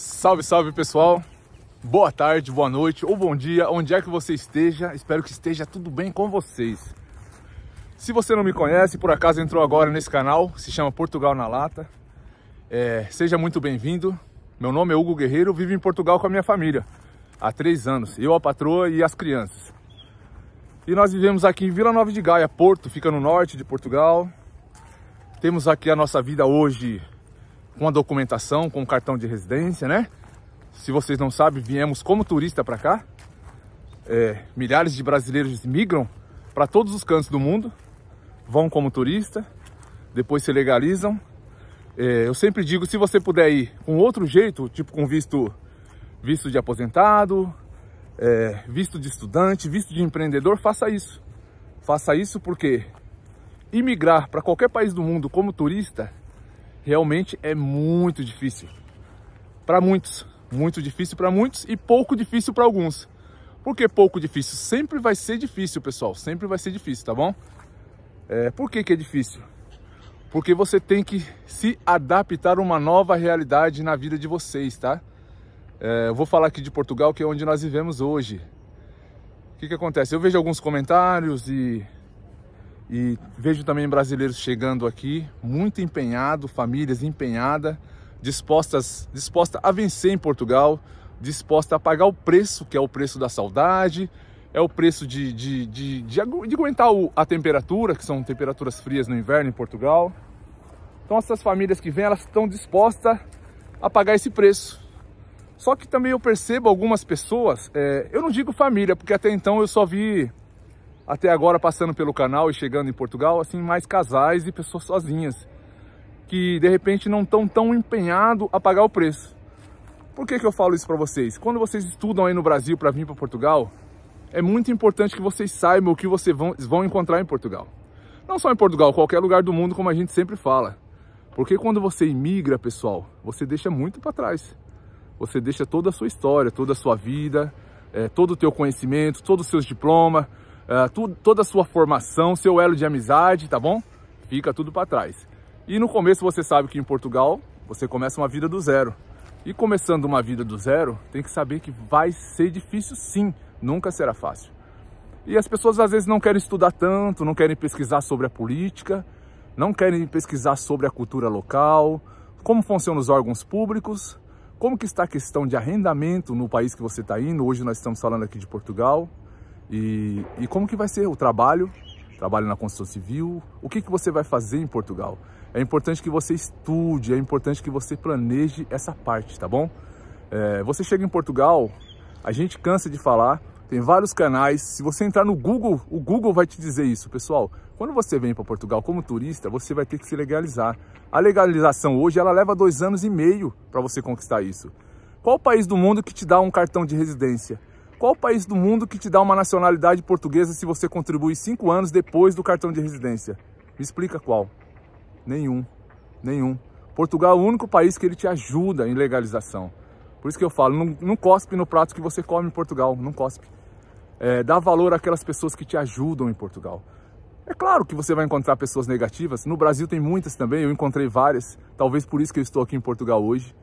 Salve, salve pessoal! Boa tarde, boa noite ou bom dia, onde é que você esteja, espero que esteja tudo bem com vocês. Se você não me conhece, por acaso entrou agora nesse canal, se chama Portugal na Lata, é, seja muito bem-vindo. Meu nome é Hugo Guerreiro, vivo em Portugal com a minha família há três anos, eu, a patroa e as crianças. E nós vivemos aqui em Vila Nova de Gaia, Porto, fica no norte de Portugal. Temos aqui a nossa vida hoje com a documentação, com o cartão de residência, né? Se vocês não sabem, viemos como turista para cá. É, milhares de brasileiros migram para todos os cantos do mundo, vão como turista, depois se legalizam. É, eu sempre digo, se você puder ir com outro jeito, tipo com visto, visto de aposentado, é, visto de estudante, visto de empreendedor, faça isso. Faça isso porque imigrar para qualquer país do mundo como turista realmente é muito difícil. Para muitos, muito difícil para muitos e pouco difícil para alguns. Porque pouco difícil? Sempre vai ser difícil, pessoal. Sempre vai ser difícil, tá bom? É, por que, que é difícil? Porque você tem que se adaptar a uma nova realidade na vida de vocês, tá? É, eu vou falar aqui de Portugal, que é onde nós vivemos hoje. O que, que acontece? Eu vejo alguns comentários e e vejo também brasileiros chegando aqui, muito empenhado, famílias empenhadas, dispostas, disposta a vencer em Portugal, disposta a pagar o preço, que é o preço da saudade, é o preço de, de, de, de, de aguentar a temperatura, que são temperaturas frias no inverno em Portugal. Então essas famílias que vêm, elas estão dispostas a pagar esse preço. Só que também eu percebo algumas pessoas, é, eu não digo família, porque até então eu só vi até agora passando pelo canal e chegando em Portugal, assim, mais casais e pessoas sozinhas, que de repente não estão tão empenhado a pagar o preço. Por que, que eu falo isso para vocês? Quando vocês estudam aí no Brasil para vir para Portugal, é muito importante que vocês saibam o que vocês vão, vão encontrar em Portugal. Não só em Portugal, qualquer lugar do mundo, como a gente sempre fala. Porque quando você imigra, pessoal, você deixa muito para trás. Você deixa toda a sua história, toda a sua vida, é, todo o teu conhecimento, todos os seus diplomas, ah, toda a sua formação, seu elo de amizade, tá bom? Fica tudo para trás. E no começo você sabe que em Portugal você começa uma vida do zero. E começando uma vida do zero, tem que saber que vai ser difícil sim, nunca será fácil. E as pessoas às vezes não querem estudar tanto, não querem pesquisar sobre a política, não querem pesquisar sobre a cultura local, como funcionam os órgãos públicos, como que está a questão de arrendamento no país que você está indo. Hoje nós estamos falando aqui de Portugal. E, e como que vai ser o trabalho, trabalho na construção civil, o que, que você vai fazer em Portugal. É importante que você estude, é importante que você planeje essa parte, tá bom? É, você chega em Portugal, a gente cansa de falar, tem vários canais. Se você entrar no Google, o Google vai te dizer isso, pessoal. Quando você vem para Portugal como turista, você vai ter que se legalizar. A legalização hoje ela leva dois anos e meio para você conquistar isso. Qual o país do mundo que te dá um cartão de residência? Qual país do mundo que te dá uma nacionalidade portuguesa se você contribui cinco anos depois do cartão de residência? Me explica qual. Nenhum. Nenhum. Portugal é o único país que ele te ajuda em legalização. Por isso que eu falo, não, não cospe no prato que você come em Portugal, não cospe. É, dá valor àquelas pessoas que te ajudam em Portugal. É claro que você vai encontrar pessoas negativas, no Brasil tem muitas também, eu encontrei várias, talvez por isso que eu estou aqui em Portugal hoje.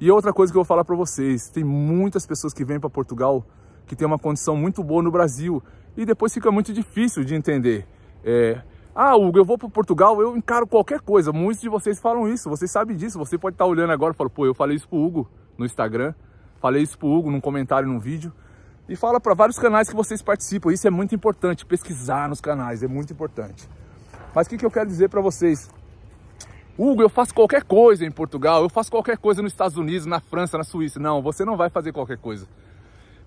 E outra coisa que eu vou falar para vocês, tem muitas pessoas que vêm para Portugal que tem uma condição muito boa no Brasil. E depois fica muito difícil de entender. É, ah, Hugo, eu vou para Portugal, eu encaro qualquer coisa. Muitos de vocês falam isso, vocês sabem disso. Você pode estar tá olhando agora e falar, pô, eu falei isso o Hugo no Instagram, falei isso o Hugo num comentário, num vídeo. E fala para vários canais que vocês participam. Isso é muito importante, pesquisar nos canais é muito importante. Mas o que, que eu quero dizer para vocês? Hugo, eu faço qualquer coisa em Portugal, eu faço qualquer coisa nos Estados Unidos, na França, na Suíça. Não, você não vai fazer qualquer coisa.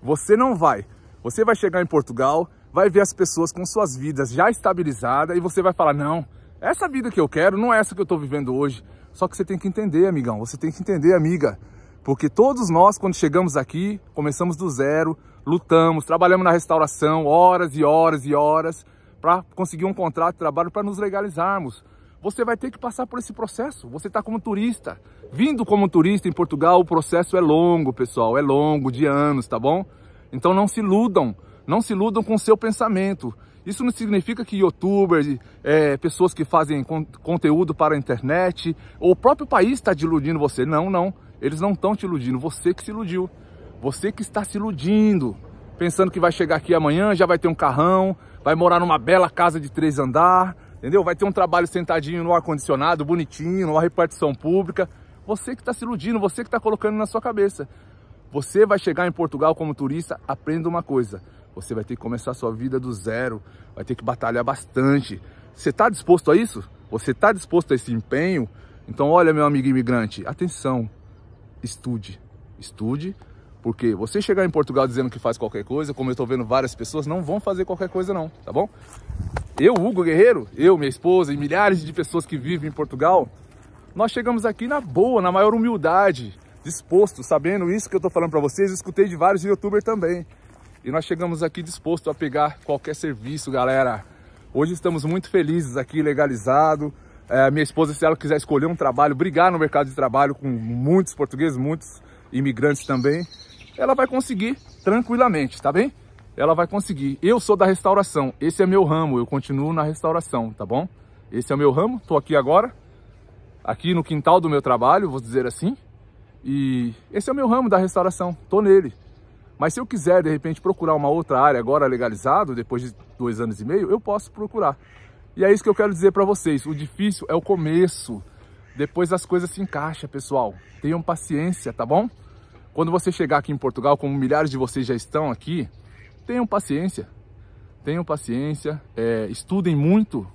Você não vai. Você vai chegar em Portugal, vai ver as pessoas com suas vidas já estabilizadas e você vai falar: não, essa vida que eu quero não é essa que eu estou vivendo hoje. Só que você tem que entender, amigão, você tem que entender, amiga. Porque todos nós, quando chegamos aqui, começamos do zero, lutamos, trabalhamos na restauração horas e horas e horas para conseguir um contrato de trabalho para nos legalizarmos você vai ter que passar por esse processo. Você está como turista. Vindo como turista em Portugal, o processo é longo, pessoal. É longo, de anos, tá bom? Então não se iludam. Não se iludam com o seu pensamento. Isso não significa que youtubers, é, pessoas que fazem con conteúdo para a internet, ou o próprio país está iludindo você. Não, não. Eles não estão te iludindo. Você que se iludiu. Você que está se iludindo. Pensando que vai chegar aqui amanhã, já vai ter um carrão, vai morar numa bela casa de três andares, entendeu? Vai ter um trabalho sentadinho no ar-condicionado, bonitinho, numa repartição pública. Você que está se iludindo, você que está colocando na sua cabeça. Você vai chegar em Portugal como turista, aprenda uma coisa. Você vai ter que começar a sua vida do zero, vai ter que batalhar bastante. Você está disposto a isso? Você está disposto a esse empenho? Então, olha, meu amigo imigrante, atenção, estude, estude, porque você chegar em Portugal dizendo que faz qualquer coisa, como eu estou vendo várias pessoas, não vão fazer qualquer coisa não, tá bom? Eu, Hugo Guerreiro, eu, minha esposa e milhares de pessoas que vivem em Portugal, nós chegamos aqui na boa, na maior humildade, disposto, sabendo isso que eu estou falando para vocês, escutei de vários youtubers também. E nós chegamos aqui disposto a pegar qualquer serviço, galera. Hoje estamos muito felizes aqui, legalizado. É, minha esposa, se ela quiser escolher um trabalho, brigar no mercado de trabalho com muitos portugueses, muitos imigrantes também, ela vai conseguir tranquilamente, tá bem? ela vai conseguir. Eu sou da restauração, esse é meu ramo, eu continuo na restauração, tá bom? Esse é o meu ramo, tô aqui agora, aqui no quintal do meu trabalho, vou dizer assim, e esse é o meu ramo da restauração, tô nele. Mas se eu quiser, de repente, procurar uma outra área agora legalizado, depois de dois anos e meio, eu posso procurar. E é isso que eu quero dizer para vocês, o difícil é o começo, depois as coisas se encaixam, pessoal. Tenham paciência, tá bom? Quando você chegar aqui em Portugal, como milhares de vocês já estão aqui, tenham paciência, tenham paciência, é, estudem muito,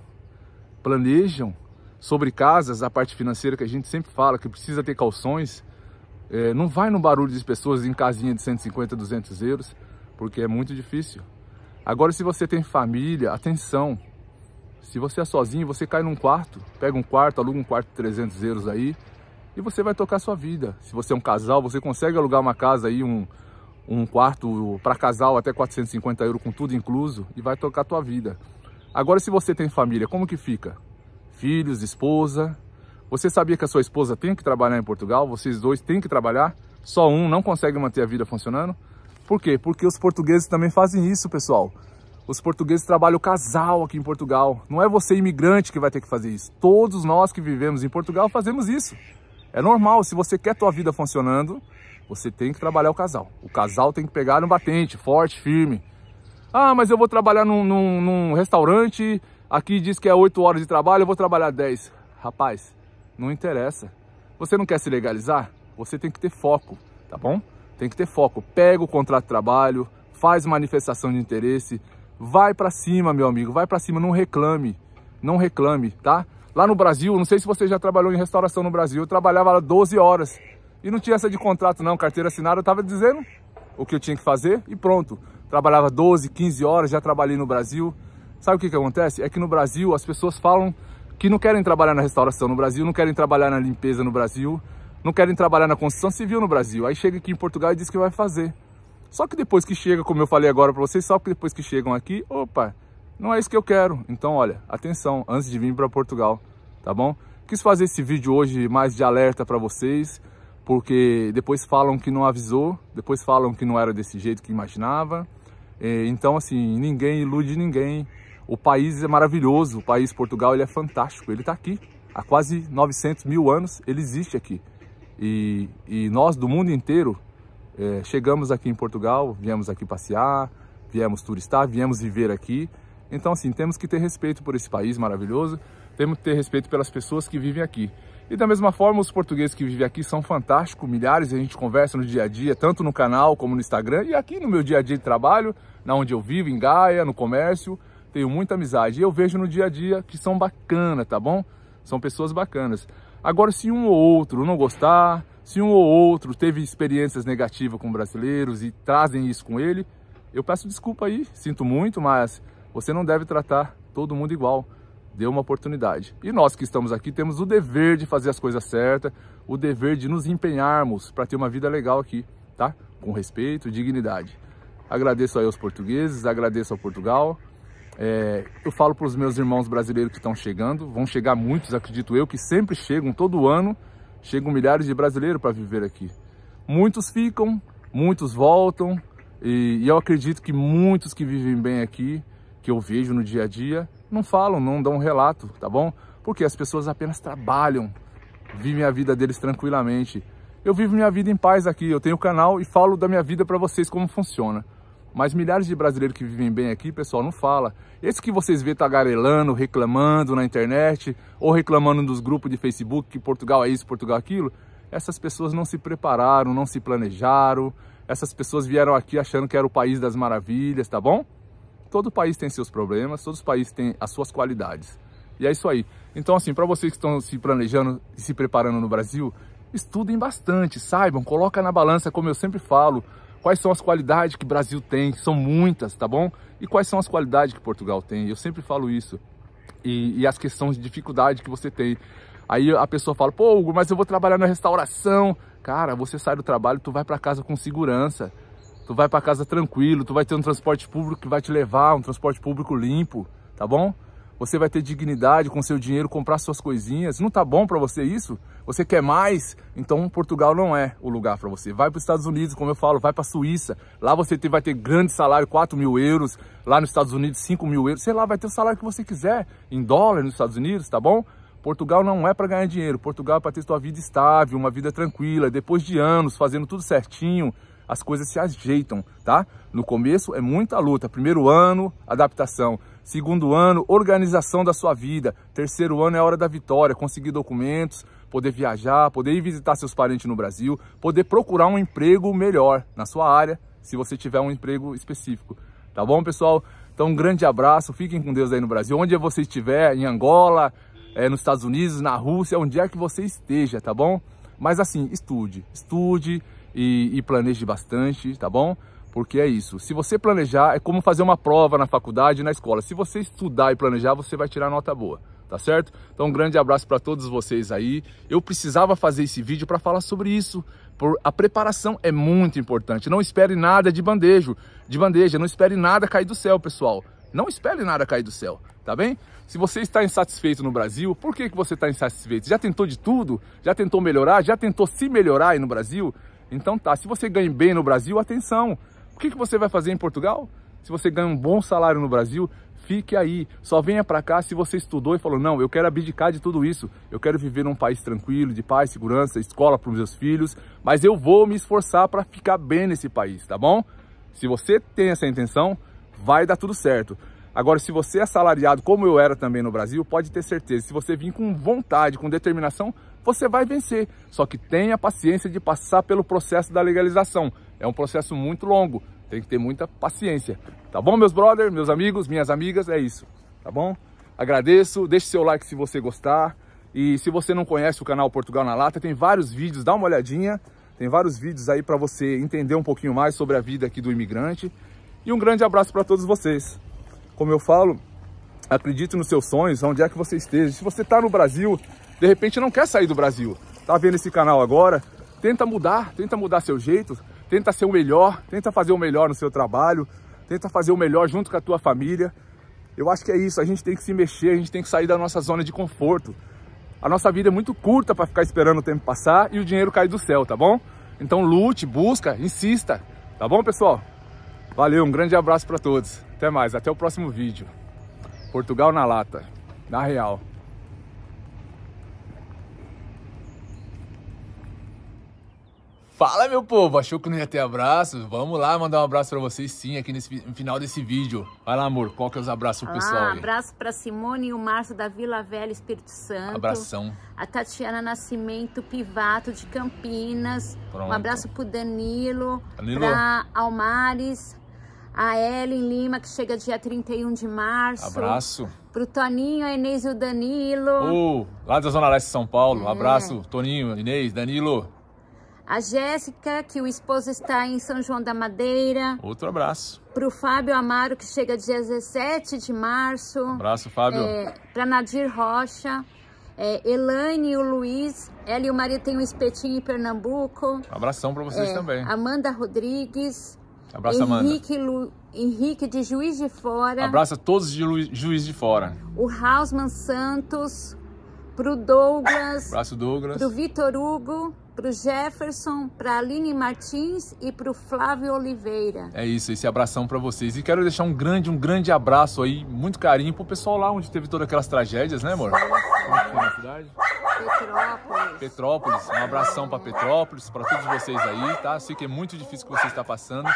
planejam sobre casas, a parte financeira que a gente sempre fala que precisa ter calções, é, não vai no barulho de pessoas em casinha de 150, 200 euros, porque é muito difícil. Agora, se você tem família, atenção, se você é sozinho, você cai num quarto, pega um quarto, aluga um quarto de 300 euros aí e você vai tocar sua vida. Se você é um casal, você consegue alugar uma casa aí, um, um quarto para casal até 450 euros com tudo incluso e vai tocar a tua vida. Agora, se você tem família, como que fica? Filhos, esposa. Você sabia que a sua esposa tem que trabalhar em Portugal? Vocês dois têm que trabalhar? Só um não consegue manter a vida funcionando? Por quê? Porque os portugueses também fazem isso, pessoal. Os portugueses trabalham casal aqui em Portugal. Não é você imigrante que vai ter que fazer isso. Todos nós que vivemos em Portugal fazemos isso. É normal, se você quer tua vida funcionando, você tem que trabalhar o casal. O casal tem que pegar um batente, forte, firme. Ah, mas eu vou trabalhar num, num, num restaurante, aqui diz que é 8 horas de trabalho, eu vou trabalhar 10. Rapaz, não interessa. Você não quer se legalizar? Você tem que ter foco, tá bom? Tem que ter foco. Pega o contrato de trabalho, faz manifestação de interesse, vai para cima, meu amigo, vai para cima, não reclame, não reclame, tá? Lá no Brasil, não sei se você já trabalhou em restauração no Brasil, eu trabalhava 12 horas. E não tinha essa de contrato não, carteira assinada, eu tava dizendo o que eu tinha que fazer e pronto. Trabalhava 12, 15 horas, já trabalhei no Brasil. Sabe o que, que acontece? É que no Brasil as pessoas falam que não querem trabalhar na restauração no Brasil, não querem trabalhar na limpeza no Brasil, não querem trabalhar na construção civil no Brasil. Aí chega aqui em Portugal e diz que vai fazer. Só que depois que chega, como eu falei agora para vocês, só que depois que chegam aqui, opa, não é isso que eu quero. Então, olha, atenção, antes de vir para Portugal, tá bom? Quis fazer esse vídeo hoje mais de alerta para vocês, porque depois falam que não avisou, depois falam que não era desse jeito que imaginava. É, então, assim, ninguém ilude ninguém. O país é maravilhoso, o país Portugal ele é fantástico, ele está aqui. Há quase 900 mil anos ele existe aqui. E, e nós, do mundo inteiro, é, chegamos aqui em Portugal, viemos aqui passear, viemos turistar, viemos viver aqui. Então, assim, temos que ter respeito por esse país maravilhoso, temos que ter respeito pelas pessoas que vivem aqui. E da mesma forma, os portugueses que vivem aqui são fantásticos, milhares, a gente conversa no dia a dia, tanto no canal como no Instagram e aqui no meu dia a dia de trabalho, na onde eu vivo, em Gaia, no comércio, tenho muita amizade. E eu vejo no dia a dia que são bacanas tá bom? São pessoas bacanas. Agora, se um ou outro não gostar, se um ou outro teve experiências negativas com brasileiros e trazem isso com ele, eu peço desculpa aí, sinto muito, mas você não deve tratar todo mundo igual dê uma oportunidade. E nós que estamos aqui temos o dever de fazer as coisas certas, o dever de nos empenharmos para ter uma vida legal aqui, tá? Com respeito e dignidade. Agradeço aí aos portugueses, agradeço ao Portugal. É, eu falo para os meus irmãos brasileiros que estão chegando, vão chegar muitos, acredito eu, que sempre chegam, todo ano, chegam milhares de brasileiros para viver aqui. Muitos ficam, muitos voltam, e, e eu acredito que muitos que vivem bem aqui que eu vejo no dia a dia não falam, não dão relato, tá bom? Porque as pessoas apenas trabalham, vivem a vida deles tranquilamente. Eu vivo minha vida em paz aqui, eu tenho canal e falo da minha vida para vocês como funciona. Mas milhares de brasileiros que vivem bem aqui, pessoal, não fala. Esse que vocês vê tagarelando, reclamando na internet, ou reclamando dos grupos de Facebook que Portugal é isso, Portugal é aquilo, essas pessoas não se prepararam, não se planejaram, essas pessoas vieram aqui achando que era o país das maravilhas, tá bom? todo país tem seus problemas, todos os países têm as suas qualidades. E é isso aí. Então, assim, para vocês que estão se planejando e se preparando no Brasil, estudem bastante, saibam, coloca na balança, como eu sempre falo, quais são as qualidades que o Brasil tem, que são muitas, tá bom? E quais são as qualidades que Portugal tem, eu sempre falo isso. E, e as questões de dificuldade que você tem. Aí a pessoa fala, pô, Hugo, mas eu vou trabalhar na restauração. Cara, você sai do trabalho, tu vai para casa com segurança tu vai para casa tranquilo, tu vai ter um transporte público que vai te levar, um transporte público limpo, tá bom? Você vai ter dignidade com seu dinheiro comprar suas coisinhas. Não tá bom para você isso? Você quer mais? Então Portugal não é o lugar para você. Vai para os Estados Unidos, como eu falo, vai para Suíça. Lá você vai ter grande salário, 4 mil euros. Lá nos Estados Unidos, 5 mil euros. Sei lá, vai ter o salário que você quiser em dólar nos Estados Unidos, tá bom? Portugal não é para ganhar dinheiro. Portugal é para ter sua vida estável, uma vida tranquila, depois de anos fazendo tudo certinho, as coisas se ajeitam, tá? No começo é muita luta. Primeiro ano, adaptação. Segundo ano, organização da sua vida. Terceiro ano é a hora da vitória, conseguir documentos, poder viajar, poder ir visitar seus parentes no Brasil, poder procurar um emprego melhor na sua área, se você tiver um emprego específico. Tá bom, pessoal? Então, um grande abraço. Fiquem com Deus aí no Brasil. Onde você estiver, em Angola, é, nos Estados Unidos, na Rússia, onde é que você esteja, tá bom? Mas assim, estude, estude, e, e planeje bastante, tá bom? Porque é isso. Se você planejar, é como fazer uma prova na faculdade e na escola. Se você estudar e planejar, você vai tirar nota boa, tá certo? Então, um grande abraço para todos vocês aí. Eu precisava fazer esse vídeo para falar sobre isso. Por... A preparação é muito importante. Não espere nada de bandejo, de bandeja. Não espere nada cair do céu, pessoal. Não espere nada cair do céu, tá bem? Se você está insatisfeito no Brasil, por que, que você está insatisfeito? Já tentou de tudo? Já tentou melhorar? Já tentou se melhorar aí no Brasil? Então tá, se você ganha bem no Brasil, atenção. O que, que você vai fazer em Portugal? Se você ganha um bom salário no Brasil, fique aí. Só venha para cá se você estudou e falou: não, eu quero abdicar de tudo isso. Eu quero viver num país tranquilo, de paz, segurança, escola para os meus filhos, mas eu vou me esforçar para ficar bem nesse país, tá bom? Se você tem essa intenção, vai dar tudo certo. Agora, se você é assalariado, como eu era também no Brasil, pode ter certeza, se você vir com vontade, com determinação, você vai vencer. Só que tenha paciência de passar pelo processo da legalização. É um processo muito longo, tem que ter muita paciência. Tá bom, meus brothers, meus amigos, minhas amigas? É isso, tá bom? Agradeço, deixe seu like se você gostar. E se você não conhece o canal Portugal na Lata, tem vários vídeos, dá uma olhadinha. Tem vários vídeos aí para você entender um pouquinho mais sobre a vida aqui do imigrante. E um grande abraço para todos vocês. Como eu falo, acredite nos seus sonhos, onde é que você esteja. Se você está no Brasil, de repente não quer sair do Brasil, tá vendo esse canal agora, tenta mudar, tenta mudar seu jeito, tenta ser o melhor, tenta fazer o melhor no seu trabalho, tenta fazer o melhor junto com a tua família. Eu acho que é isso, a gente tem que se mexer, a gente tem que sair da nossa zona de conforto. A nossa vida é muito curta para ficar esperando o tempo passar e o dinheiro cair do céu, tá bom? Então lute, busca, insista, tá bom, pessoal? Valeu, um grande abraço para todos. Até mais, até o próximo vídeo. Portugal na lata, na real. Fala meu povo, achou que não ia ter abraço? Vamos lá mandar um abraço para vocês sim aqui nesse no final desse vídeo. Vai lá, amor, qual que é os abraços pro pessoal ah, aí? abraço para Simone e o Márcio da Vila Velha, Espírito Santo. Abração. A Tatiana Nascimento Pivato de Campinas. Pronto. Um abraço pro Danilo, Danilo. pra Almares, a Ellen Lima, que chega dia 31 de março. Abraço. Pro Toninho, a Inês e o Danilo. Uh, lá da Zona Leste de São Paulo. É. Abraço, Toninho, Inês, Danilo. A Jéssica, que o esposo está em São João da Madeira. Outro abraço. Para o Fábio Amaro, que chega dia 17 de março. abraço, Fábio. É, para Nadir Rocha. É, Elaine e o Luiz. Ela e o marido têm um espetinho em Pernambuco. abração para vocês é, também. Amanda Rodrigues. Abraço, Henrique, Amanda. Lu, Henrique de Juiz de Fora. Abraça todos de Lu, Juiz de Fora. O Hausman Santos. para o Douglas. Abraço, Douglas. Para o Vitor Hugo para o Jefferson, para a Aline Martins e para o Flávio Oliveira. É isso, esse abração para vocês. E quero deixar um grande, um grande abraço aí, muito carinho para o pessoal lá onde teve todas aquelas tragédias, né, amor? Como na cidade? Petrópolis. Petrópolis. Um abração para Petrópolis, para todos vocês aí, tá? Sei que é muito difícil que você está passando.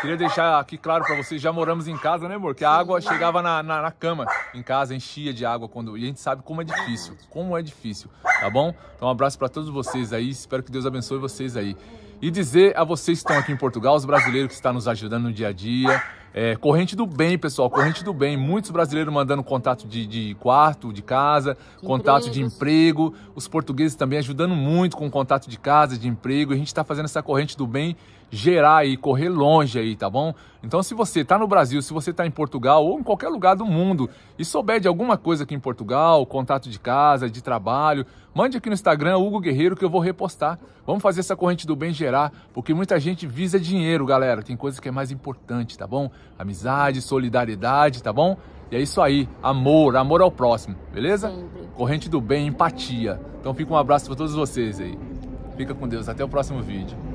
Queria deixar aqui claro para vocês, já moramos em casa, né, amor? Que a água chegava na, na, na, cama em casa, enchia de água quando. E a gente sabe como é difícil, como é difícil, tá bom? Então, um abraço para todos vocês aí. Espero que Deus abençoe vocês aí. E dizer a vocês que estão aqui em Portugal, os brasileiros que estão nos ajudando no dia a dia, é, corrente do bem, pessoal, corrente do bem. Muitos brasileiros mandando contato de, de quarto, de casa, de contato empregos. de emprego. Os portugueses também ajudando muito com contato de casa, de emprego. A gente está fazendo essa corrente do bem gerar aí, correr longe aí, tá bom? Então, se você está no Brasil, se você está em Portugal ou em qualquer lugar do mundo e souber de alguma coisa aqui em Portugal, contato de casa, de trabalho, mande aqui no Instagram Hugo Guerreiro que eu vou repostar. Vamos fazer essa corrente do bem gerar, porque muita gente visa dinheiro, galera. Tem coisa que é mais importante, tá bom? Amizade, solidariedade, tá bom? E é isso aí, amor, amor ao próximo, beleza? Sempre. Corrente do bem, empatia. Então fica um abraço para todos vocês aí. Fica com Deus, até o próximo vídeo.